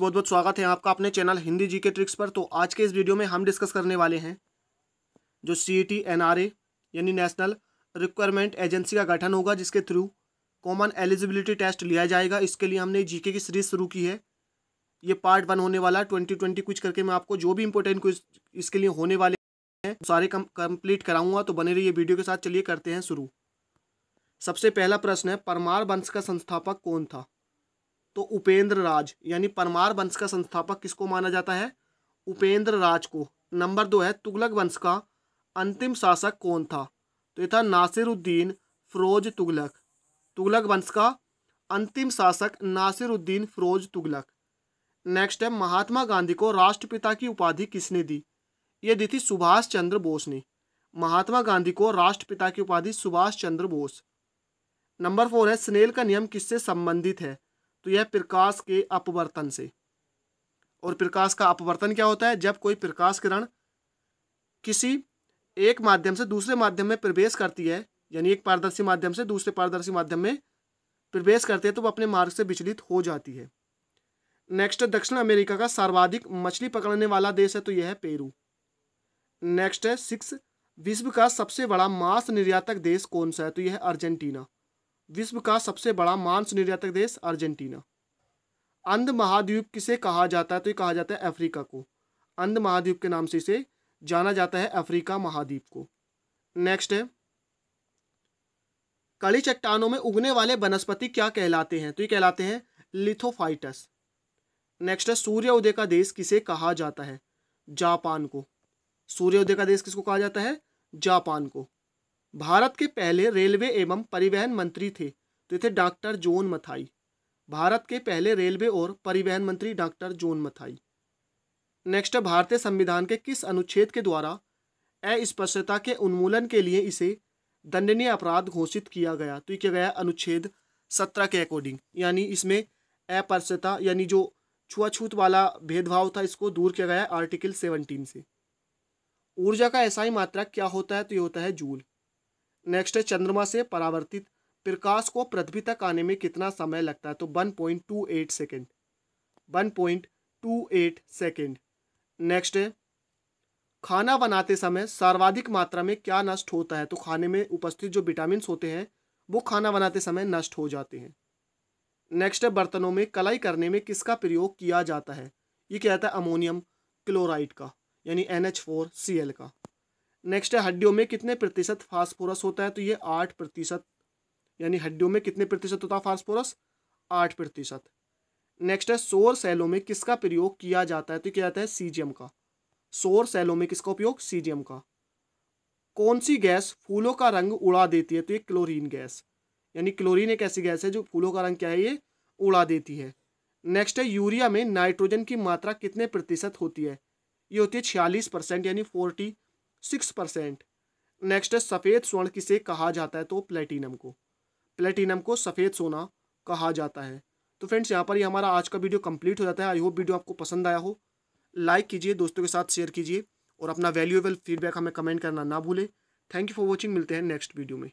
बहुत बहुत स्वागत है आपका अपने चैनल हिंदी जीके ट्रिक्स पर तो आज के इस वीडियो में हम डिस्कस करने वाले हैं जो C E T N R A यानी नेशनल रिक्वायरमेंट एजेंसी का गठन होगा जिसके थ्रू कॉमन एलिजिबिलिटी टेस्ट लिया जाएगा इसके लिए हमने जी के की सीरीज शुरू की है ये पार्ट वन होने वाला ट्वेंटी ट्वेंटी कुछ करके मैं आपको जो भी इंपॉर्टेंट कुछ इसके लिए होने वाले हैं सारे कम कंप्लीट कराऊंगा तो बने रहिए वीडियो के साथ चलिए करते हैं शुरू सबसे पहला प्रश्न है परमार वंश का संस्थापक कौन था तो उपेंद्र राज यानी परमार वंश का संस्थापक किसको माना जाता है उपेंद्र राज को नंबर दो है तुगलक वंश का अंतिम शासक कौन था तो ये था नासिरुद्दीन फ़रोज तुगलक तुगलक वंश का अंतिम शासक नासिरुद्दीन फ़रोज तुगलक नेक्स्ट है महात्मा गांधी को राष्ट्रपिता की उपाधि किसने दी ये दी थी सुभाष चंद्र बोस ने महात्मा गांधी को राष्ट्रपिता की उपाधि सुभाष चंद्र बोस नंबर फोर है स्नेल का नियम किससे संबंधित है तो यह प्रकाश के अपवर्तन से और प्रकाश का अपवर्तन क्या होता है जब कोई प्रकाश किरण किसी एक माध्यम से दूसरे माध्यम में प्रवेश करती है यानी एक पारदर्शी माध्यम से दूसरे पारदर्शी माध्यम में प्रवेश करती है तो वह अपने मार्ग से विचलित हो जाती है नेक्स्ट दक्षिण अमेरिका का सर्वाधिक मछली पकड़ने वाला देश है तो यह है पेरू नेक्स्ट है सिक्स विश्व का सबसे बड़ा मांस निर्यातक देश कौन सा है तो यह अर्जेंटीना विश्व का सबसे बड़ा मांस निर्यातक देश अर्जेंटीना अंध महाद्वीप किसे कहा जाता है तो ये कहा जाता है अफ्रीका को अंध महाद्वीप के नाम से इसे जाना जाता है अफ्रीका महाद्वीप को नेक्स्ट है कड़ी चट्टानों में उगने वाले वनस्पति क्या कहलाते हैं तो ये कहलाते हैं लिथोफाइटस नेक्स्ट है सूर्योदय का देश किसे कहा जाता है जापान को सूर्योदय का देश किसको कहा जाता है जापान को भारत के पहले रेलवे एवं परिवहन मंत्री थे तो थे डॉक्टर जोन मथाई भारत के पहले रेलवे और परिवहन मंत्री डॉक्टर जोन मथाई नेक्स्ट भारतीय संविधान के किस अनुच्छेद के द्वारा अस्पृश्यता के उन्मूलन के लिए इसे दंडनीय अपराध घोषित किया गया तो ये क्या गया अनुच्छेद सत्रह के अकॉर्डिंग यानी इसमें अपरश्यता यानी जो छुआछूत वाला भेदभाव था इसको दूर किया गया आर्टिकल सेवनटीन से ऊर्जा का ऐसा ही मात्रा क्या होता है तो ये होता है जूल नेक्स्ट है चंद्रमा से परावर्तित प्रकाश को पृथ्वी तक आने में कितना समय लगता है तो one point two eight second one point two eight second next है खाना बनाते समय सर्वाधिक मात्रा में क्या नष्ट होता है तो खाने में उपस्थित जो विटामिन होते हैं वो खाना बनाते समय नष्ट हो जाते हैं नेक्स्ट है बर्तनों में कलाई करने में किसका प्रयोग किया जाता है ये कहता है अमोनियम क्लोराइड का यानी N H four C L का नेक्स्ट है हड्डियों में कितने प्रतिशत फास्फोरस होता है तो ये आठ प्रतिशत यानी हड्डियों में कितने प्रतिशत होता है फास्फोरस आठ प्रतिशत नेक्स्ट है सोर सेलों में किसका प्रयोग किया जाता है तो किया जाता है सीजीएम का सोर सेलों में किसका उपयोग सीजीएम का कौन सी गैस फूलों का रंग उड़ा देती है तो ये क्लोरीन गैस यानी क्लोरीन एक ऐसी गैस है जो फूलों का रंग क्या है ये उड़ा देती है नेक्स्ट है यूरिया में नाइट्रोजन की मात्रा कितने प्रतिशत होती है ये होती है छियालीस परसेंट यानी फोर्टी सिक्स परसेंट नेक्स्ट है सफ़ेद स्वर्ण किसे कहा जाता है तो प्लेटिनम को प्लेटिनम को सफ़ेद सोना कहा जाता है तो फ्रेंड्स यहाँ पर ही हमारा आज का वीडियो कंप्लीट हो जाता है आई होप वीडियो आपको पसंद आया हो लाइक कीजिए दोस्तों के साथ शेयर कीजिए और अपना वैल्यूएबल फीडबैक हमें कमेंट करना ना भूलें थैंक यू फॉर वॉचिंग मिलते हैं नेक्स्ट वीडियो में